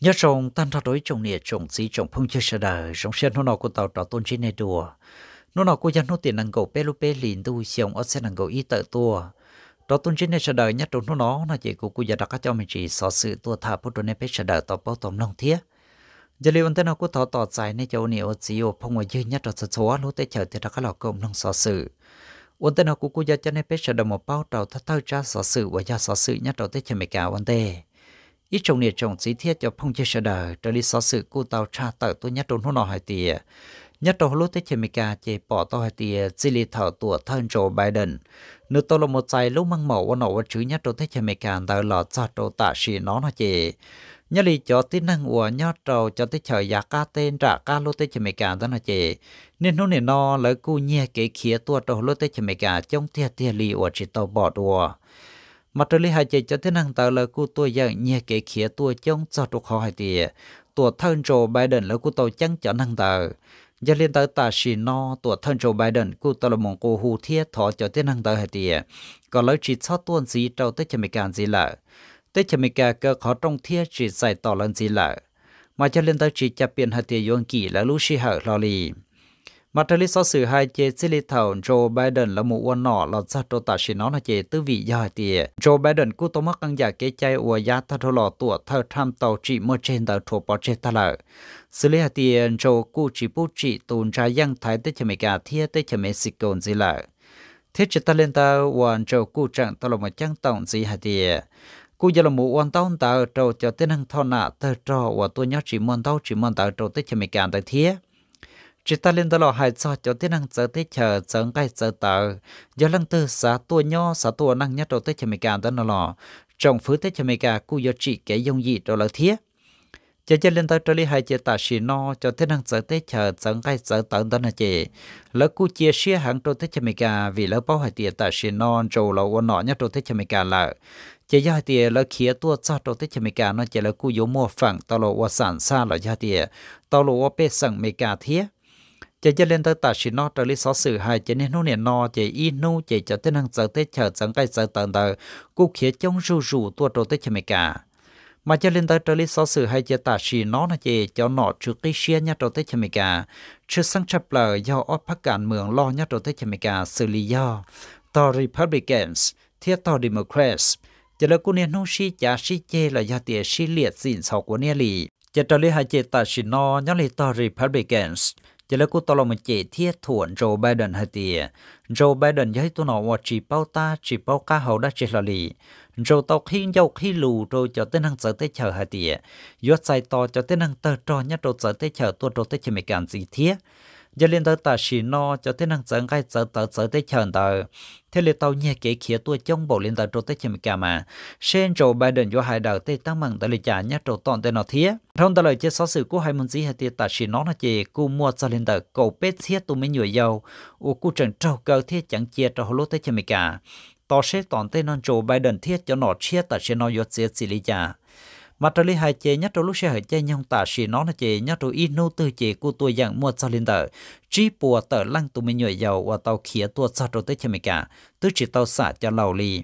nhớ trong tan ra đối trong nè trong gì trong phong chưa sợ đời trong xe nó nó của tàu trò tôn trên này đùa nó nó của dân nó tiền năng cầu pê lu pê liền tu xiong ở xe năng cầu y tự tua đó tôn trên này sợ đời nhất trong nó nó là chỉ của của gia đặt cho mình chỉ sở sự tua thả bút đồ này pê sợ đời tàu bao tôm lòng thiết giờ liền anh ta nó của tàu tỏ dài này chỗ nề ở chỉ ở phong ngoài dưới nhất ở số số lúc tới chờ thì đặt cái lọ cơm lòng so sự ôn tên nó của của gia cho này pê sợ đời một bao tàu thắt thao cha sở sự và gia sở sự nhất đầu tới chờ mẹ cả ôn tên ít trồng nè trồng chỉ thiết cho phong chia sẻ đời trở đi so sự cô tàu cha tờ tôi nhất trốn hôn nọ hai tìa nhất đầu lúc tới chemi ca chế bỏ tàu hai tìa di lý thở tuổi thân Joe Biden nếu tàu là một trái lúc mang mẫu và nổ chữ nhất đầu tới chemi ca tàu lọ cho trâu tạ sĩ nó nó chế nhất lì cho tin năng của nhất đầu cho tới chờ giá ca tên trả ca lúc tới chemi ca đó nó chế nên nó nè nó lấy cu nhẹ cái khía tua đầu lúc tới chemi ca trong tia tia lì của chỉ tàu bỏ đùa มาตรีหายใจจ c ที่นั t h ต năng tạo là cô t ô เ g ี ờ nhẹ เขียตัวจ้องจอด cho được họ h ตัวท่านโจไบเดนแล้วกูตัวจังจะนั่งตา่าเรียนตาตาชีนอตัวท่านโจไบเดนกูตัวละมงกูหูเทียถอจะที่นั่งตาหาเตียก็เลยวจีชอบตัวสีเจ้าเตชจะมีการสีละเตชจะมีการก็ขอตรงเทียจีใส่ต่อลังสีละมาจะเรียนตาจีจะเปลี่ยนเฮยตียวงกี่แล้วลูชิเหอลอลี mà trở lý so sự hai chế xí lý thảo Joe Biden là một quân nọ là ra đô tả xí nó là chế tư vị dài tìa. Joe Biden cũng tố mắc ăn giả kế chai ua giá thả thô lọ tùa thơ tham tàu trị mơ trên tàu thuộc bó chế ta lợi. Xí lý hạ tìa Joe cú chỉ bố trị tùn ra giang thái tới chả mẹ gà thịa tới chả mẹ xịt cồn dì lợi. Thế chế ta lên tàu hoàn Joe cú trạng tàu là một chăng tổng dì hạ tìa cú giờ là một quan tông tàu trâu cho tên hăng thọ nạ tờ trò và tôi nhớ chỉ môn tàu chỉ môn tàu trâu tới chả mẹ gà tới thía chỉ ta lên đó là hai cho cho tiếng năng chờ tới chờ chờ cái chờ tờ do lăng tư xã tua nho xã tua năng nhất rồi tới chờ mấy cả đó nó là trong phứ tới chờ mấy cả cu giờ chỉ cái dòng gì đó là thiết chỉ chỉ lên tới trở hai chỉ ta xì no cho thế năng chờ tới chờ chờ cái chờ tờ đó là chị lỡ cu chia sẻ hàng rồi tới chờ mấy cả vì lỡ bao hai tiền ta xì no trâu là quan nọ nhất rồi tới chờ mấy cả là chỉ do thì là khía tua cho đầu tới chỉ mấy cả nó chỉ là cú yếu mua phẳng tao lộ sản xa là do thì tao lộ bê sẵn mấy cả thiết chỉ cho lên tới tạ sĩ nó trở lý xó sự hai chỉ nên nó nền nó chỉ y nu chỉ cho tới năng giờ tới chờ chẳng cái giờ tận tờ cú khía chống rù rù tua trâu tới cho mày cả mà cho lên tới trở lý xó sự hai chỉ tạ sĩ nó là chỉ cho nó trước cái xe nhá trâu tới cho mày cả chưa sang chập lờ do ở phát cản mường lo nhá trâu tới cho mày cả xử lý do to Republicans thiết to Democrats chỉ là cú nền nó si chả si chê là do tiền si liệt xin sau của nè lì chỉ trở lý hai chỉ tạ sĩ nó nhá lý to Republicans chỉ là cú tao là một chế thiết thuận Joe Biden hay tiề Joe Biden giấy tụi nó và chỉ bao ta chỉ bao cá hậu đã chỉ là Joe tao khi dâu khi lù rồi cho tên hàng sở tế chờ hay tiề giót sai to cho tên hàng tờ trò nhất rồi sở tế chờ tụi rồi tế chờ mấy cảm gì thiết giờ liên tới ta xì no cho thế năng chẳng gai chờ tờ chờ tới chờ tờ thế là tàu nhẹ kể khía tôi trong bộ liên tờ trâu tới chìm cả mà sen trâu Biden do hai đầu tây tăng mừng tới lịch trả nhát trâu toàn tới nó thiế trong tờ lời chế sáu sự của hai môn gì hai tiệt ta xì nó là gì? cú mua cho liên tờ cầu bết thiế tôi mới nhồi dầu u cú trần trâu cơ thiế chẳng chia trâu lốt tới chìm cả tỏ xếp toàn tới non trâu Biden thiết cho nó chia ta xì nó do chế xử lý trả mà trở lại hai chế nhất trong lúc xe hơi chế nhau tả xì nó là chế nhất trong inu từ chế của tôi dạng mua cho linh tờ chỉ bùa tờ lăng tụi mình nhồi dầu và tàu khía tua cho trong tới chơi mình cả tứ chỉ tàu xả cho lầu lì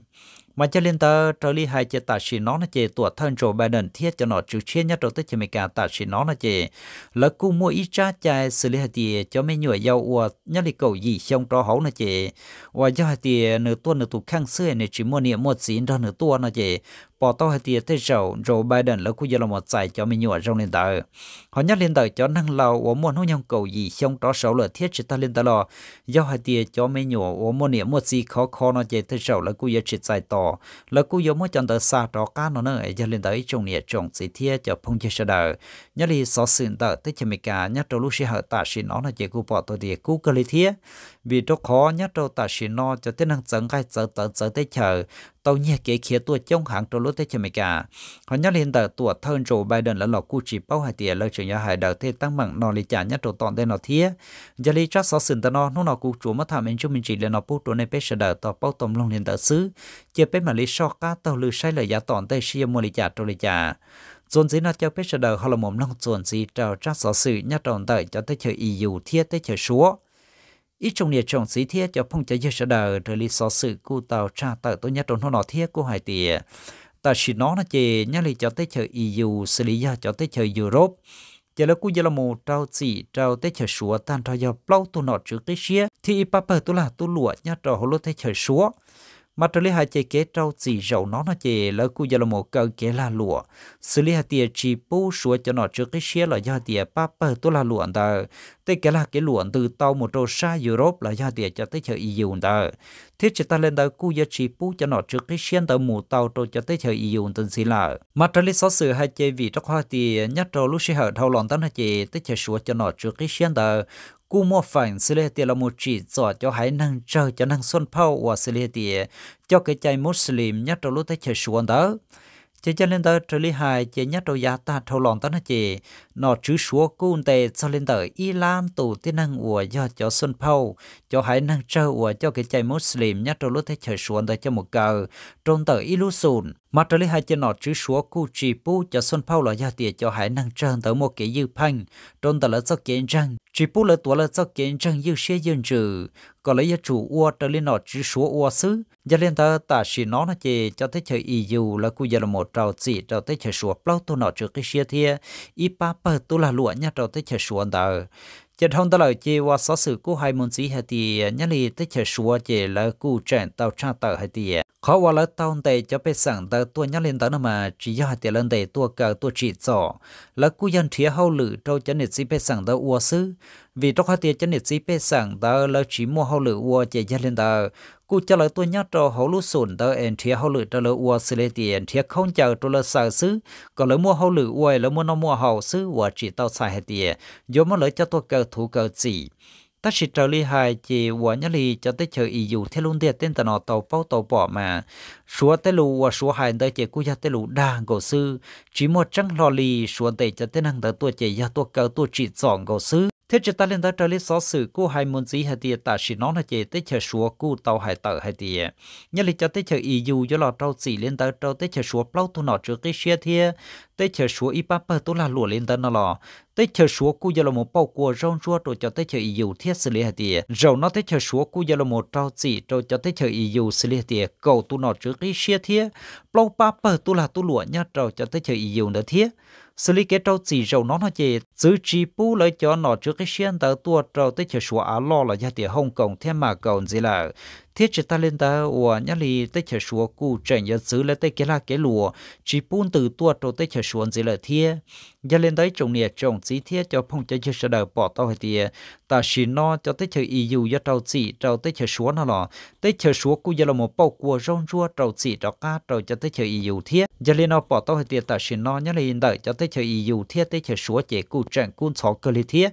mà cho lên tờ trở lại hai chế tả xì nó là chế tua thân rồi Biden thiết cho nó chữ chia nhất trong tới chơi mình cả tả xì nó là chế là cú mua ít cha chạy xử lý hai chế cho mình nhồi dầu và nhất là cầu gì xong trò hấu là chế và do hai chế nửa tuần nửa tụ khang xưa này chỉ mua niệm mua chín ra nửa tuần là chế bỏ tao hai tiệt thế sầu rồi Biden lỡ cũng giờ là một giải cho mình nhụa trong liên tờ họ nhắc liên tờ cho năng lầu của muốn hôn nhau cầu gì trong đó sầu lỡ thiết chỉ ta liên tờ lò do hai tiệt cho mình nhụa của muốn niệm một gì khó khó nó chạy thế sầu lỡ cũng giờ chỉ giải tỏ lỡ cũng giờ muốn chọn tờ xa đó cá nó nữa giờ liên tờ trong nhẹ trong gì thiết cho phong chơi sờ nhắc đi xóa sườn tờ tới chỉ mình cả nhắc đầu lúc sẽ hợp tạ xin nó là chỉ cú bỏ tôi tiệt cú cơ lý thiết vì đó khó nhắc đầu tạ xin nó cho tới năng chẳng cái chờ tới chờ tới chờ tàu nhẹ kế khía tua trong hàng trâu lốt tới mày cả họ nhắc lên tờ tua thân rồi Biden là lọ cu chỉ bao hai tiền lời chuyện nhà hải đầu thế tăng bằng nó lý trả nhất trâu toàn đây nó thiết giờ lý chắc sáu sừng tờ nó nó nó cu chúa mất thảm mình chúng mình chỉ là nó bút đồ này bây giờ đờ tàu bao tôm long lên tờ xứ chia bên mà lý so cá tàu lưu sai lời giá toàn tây xia mua lý trả trâu lý trả chôn dĩ nó cho bây giờ đờ họ là mồm nông chôn dĩ trâu chắc sáu sự nhất tròn tờ cho tới chơi EU thiết tới chơi xuống ít trong nhà trồng sĩ thiết cho phong trào dân sở đời rồi lý so sự cụ tàu tra tờ tôi nhất trong nó nọ thiết của hải tìa ta chỉ nó là chỉ nhắc lý cho tới chờ EU xử lý ra cho tới chờ Europe giờ là cú giờ là một trao chỉ trao tới chờ xúa tan trao giờ lâu tôi nọ trước tới xia thì ipa bờ tôi là tôi lụa nhá trò hồ lô tới chờ xúa mà trở lại hai chế kế trâu chỉ rậu nó nó chế lỡ cú giờ là một cơ kế là lụa xử lý hai tiền chỉ bù sủa cho nó trước cái xe là do tiền ba bờ tôi là lụa tờ thế cái là cái lụa từ tàu một trâu xa Europe là do tiền cho tới chợ EU tờ thiết chỉ ta lên tờ cú giờ chỉ bù cho nó trước cái xe tờ mù tàu trâu cho tới chợ EU tên xí là mà trở lại số sự hai chế vì trong hoa tiền nhất trâu lúc xe hở thâu lòng tao nó chế tới chợ sủa cho nó trước cái xe tờ กูมัวฝังสิเลติเรามูจีจอดจะหายนั่งเจอจะนั่งส้นเผาว่าสิเลติจะเกิดใจมุสลิมยัดเราลุแต่เฉชวนเด้อเจจะเล่นเด้อเจลิหายเจยัดเรายาตาเท่าหลองตั้นเจนอจื้อชัวกูนเตจะเล่นเด้ออีลานตู่ที่นั่งอวยยอดจะส้นเผาจะหายนั่งเจออวยจะเกิดใจมุสลิมยัดเราลุแต่เฉชวนเด้อจะหมดเกอตรงเด้ออีลุสูน mà trở lại hai chân nọ chữ số cụ chỉ bu cho Sơn phao là gia tiền cho hải năng trơn tới một cái dư phanh trôn tới là giấc kiến răng chỉ bu là tuổi là giấc kiến răng dư xe dân trừ còn lấy gia chủ ua trở lại nọ chữ số ua xứ gia liên ta ta xì nó nó chê cho thấy chơi y dù là cụ giờ là một trào chỉ trào thấy chơi số plau tu nọ chữ cái xe thia y pa pa tu là lụa nhá trào thấy chơi số đờ chỉ thông ta lời chỉ qua sở sự của hai môn sĩ hay thì nhá li thấy chơi số chỉ là cụ trạng tàu cha tàu hay thì khó vào lỡ tao tệ cho bé sẵn tờ tua nhắc lên tớ nó mà chỉ do tiền lên tệ tua cờ tua chỉ rõ lỡ cú dân thía hậu lử cho chân nệt sĩ bé sẵn tờ ua sư vì trong hai tiền chân nệt sĩ bé sẵn tờ lỡ chỉ mua hậu lử ua chỉ dân lên tờ cú cho lỡ tua nhắc cho hậu lú sùn tờ en thía hậu lử cho lỡ ua sư lê tiền thía không chờ trâu lỡ sợ sư còn lỡ mua hậu lử ua lỡ mua nó mua hậu sư ua chỉ tao xài hết tiền do mà lỡ cho tua cờ thủ cờ gì ta chỉ trở li hài chỉ của nhá li cho tới chờ ý dù theo luôn tiệt tên ta nọ tàu bao tàu bỏ mà số tới lù và số hài tới chỉ cú gia tới lù đa cổ sư chỉ một trăng lò li số tới cho tới năng tới tuổi chỉ gia tuổi cờ tuổi chỉ chọn cổ sư thế cho ta lên tới trở li xó sự cú hai môn gì hay tiệt ta chỉ nói là chỉ tới chờ số cú tàu hải tờ hay tiệt nhá li cho tới chờ ý dù cho lọ trâu chỉ lên tới trâu tới chờ số bao tụ nọ trước cái xe thiê tới chờ số ít ba bờ là lụa lên tân nó lò tới chờ số cu giờ là một bao cua rong rua rồi cho tới chờ ý dù thiết xử lý hạt tiền rồi nó tới chờ số cu giờ là một trao chỉ rồi cho tới chờ ý dù xử lý hạt tiền cầu tôi nọ trước cái xe thiết bao ba bờ là tôi lụa nhá rồi cho tới chờ ý dù nữa thiết xử lý cái trâu chỉ rầu nó nó chỉ giữ chỉ pu lấy cho nó trước cái xe tới tua trâu tới chờ số á lo là hạt tiền hồng cộng thêm mà cầu gì là thiết chỉ ta lên ta ủa nhá lì tết chờ xuống cụ trẻ nhớ giữ lấy tết cái là cái lùa chỉ buôn từ tua trâu tết chờ xuống gì là thiết nhá lên đấy trồng nè trồng gì thiết cho phong cho chưa sợ đời bỏ tao hay tiề ta chỉ no cho tết chờ y dù cho trâu chỉ trâu tết chờ xuống nó lò tết chờ xuống cụ giờ là một bao cua rong rua trâu chỉ trâu cá trâu cho tết chờ y dù thiết nhá lên nó bỏ tao hay tiề ta chỉ no nhá lên đợi cho tết chờ y dù thiết tết chờ xuống chỉ cụ trẻ cụ chó cơ lý thiết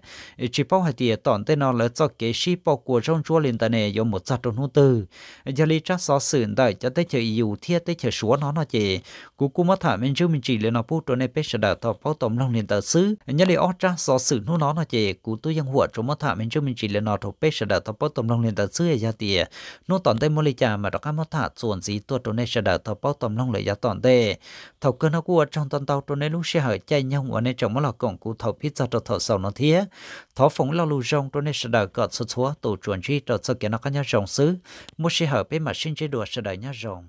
chỉ bao hay tiề tòn tết nó là cho cái ship bao cua rong rua lên ta nè do một sát trong hữu tư ừ giờ lý chắc xó xử đợi cho tới chờ dù thiết tới chờ xuống nó nó chị cú cú mất thả mình chưa mình chỉ lấy nó bút trốn nên biết sợ đợi tao bao tổng long liền tờ xứ nhớ lý ót chắc xó xử nó nó nó chị cú tôi đang huột trốn mất thả mình chưa mình chỉ lấy nó thuộc biết sợ đợi tao bao tổng long liền tờ xứ giờ tìa nó tòn tay mua lý trà mà đó các mất thả chuẩn gì tôi trốn nên sợ đợi tao bao tổng long lại giờ tòn tê thầu cơ nó cua trong tòn tàu trốn nên lúc xe hở chạy nhau ở nơi trong mất là cổng cú thầu biết sao cho thầu sầu nó thiết thó phóng lao lù rong trốn nên sợ đợi cọt sốt số tổ chuẩn chi trọt sơ kiến nó các nhau rồng xứ mua xe hợp với mà sinh chế đùa sợ đại nhá rồng